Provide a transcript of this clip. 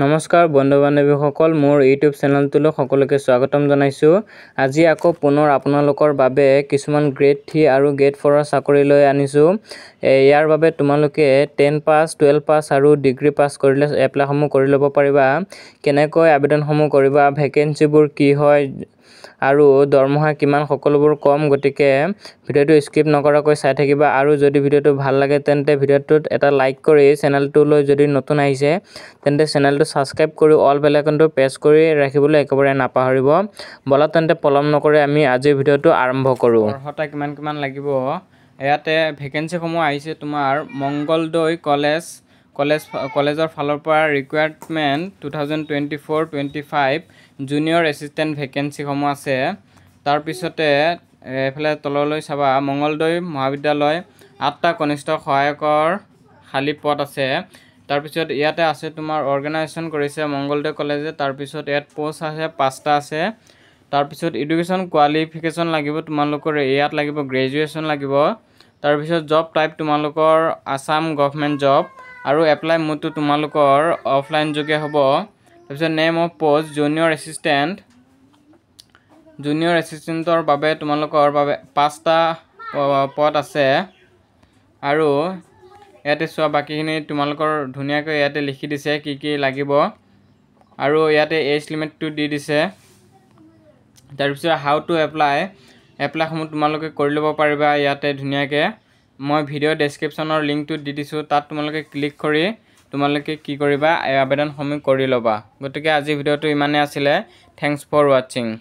নমস্কাৰ বন্ধু বান্ধৱীসকল মোৰ ইউটিউব চেনেলটোলৈ সকলোকে স্বাগতম জনাইছোঁ আজি আকৌ পুনৰ আপোনালোকৰ বাবে কিছুমান গ্ৰেড থ্ৰী আৰু গ্ৰেড ফ'ৰৰ চাকৰি লৈ আনিছোঁ ইয়াৰ বাবে তোমালোকে টেন পাছ টুৱেল্ভ পাছ আৰু ডিগ্ৰী পাছ কৰিলে এপ্লাইসমূহ কৰি ল'ব পাৰিবা কেনেকৈ আবেদনসমূহ কৰিবা ভেকেঞ্চিবোৰ কি হয় আৰু দৰমহা কিমান সকলোবোৰ কম গতিকে ভিডিঅ'টো স্কিপ নকৰাকৈ চাই থাকিবা আৰু যদি ভিডিঅ'টো ভাল লাগে তেন্তে ভিডিঅ'টোত এটা লাইক কৰি চেনেলটোলৈ যদি নতুন আহিছে তেন্তে চেনেলটো ছাবস্ক্ৰাইব কৰি অল বেলাইকনটো প্ৰেছ কৰি ৰাখিবলৈ একেবাৰে নাপাহৰিব বলা তেন্তে পলম নকৰি আমি আজিৰ ভিডিঅ'টো আৰম্ভ কৰোঁ অৰ্হতা কিমান কিমান লাগিব ইয়াতে ভেকেঞ্চিসমূহ আহিছে তোমাৰ মংগলদৈ কলেজ কলেজ কলেজৰ ফালৰ পৰা recruitment two thousand twenty four twenty five junior assistant ভেকেঞ্চিসমূহ আছে তাৰপিছতে এইফালে তললৈ চাবা মংগলদৈ মহাবিদ্যালয় আঠটা কনিষ্ঠ সহায়কৰ খালী পদ আছে তাৰপিছত ইয়াতে আছে তোমাৰ অৰ্গেনাইজেশ্যন কৰিছে মংগলদৈ কলেজে তাৰপিছত ইয়াত পষ্ট আছে পাঁচটা আছে তাৰপিছত এডুকেশ্যন কোৱালিফিকেশ্যন লাগিব তোমালোকৰ ইয়াত লাগিব গ্ৰেজুৱেশ্যন লাগিব তাৰপিছত জব টাইপ তোমালোকৰ আছাম গভমেণ্ট জব আৰু এপ্লাই মোডটো তোমালোকৰ অফলাইন যোগে হ'ব তাৰপিছত name of post junior assistant junior এচিষ্টেণ্টৰ বাবে তোমালোকৰ বাবে পাঁচটা পদ আছে আৰু ইয়াতে চোৱা বাকীখিনি তোমালোকৰ ধুনীয়াকৈ ইয়াতে লিখি দিছে কি কি লাগিব আৰু ইয়াতে এজ লিমিটটো দি দিছে তাৰপিছত হাউ টু এপ্লাই এপ্লাইসমূহ তোমালোকে কৰি ল'ব পাৰিবা ইয়াতে ধুনীয়াকৈ মই ভিডিঅ' ডেছক্ৰিপশ্যনৰ লিংকটো দি দিছোঁ তাত তোমালোকে ক্লিক কৰি তোমালোকে কি কৰিবা আবেদনসমূহ কৰি ল'বা গতিকে আজি ভিডিঅ'টো ইমানেই আছিলে থেংকছ ফৰ ৱাচিং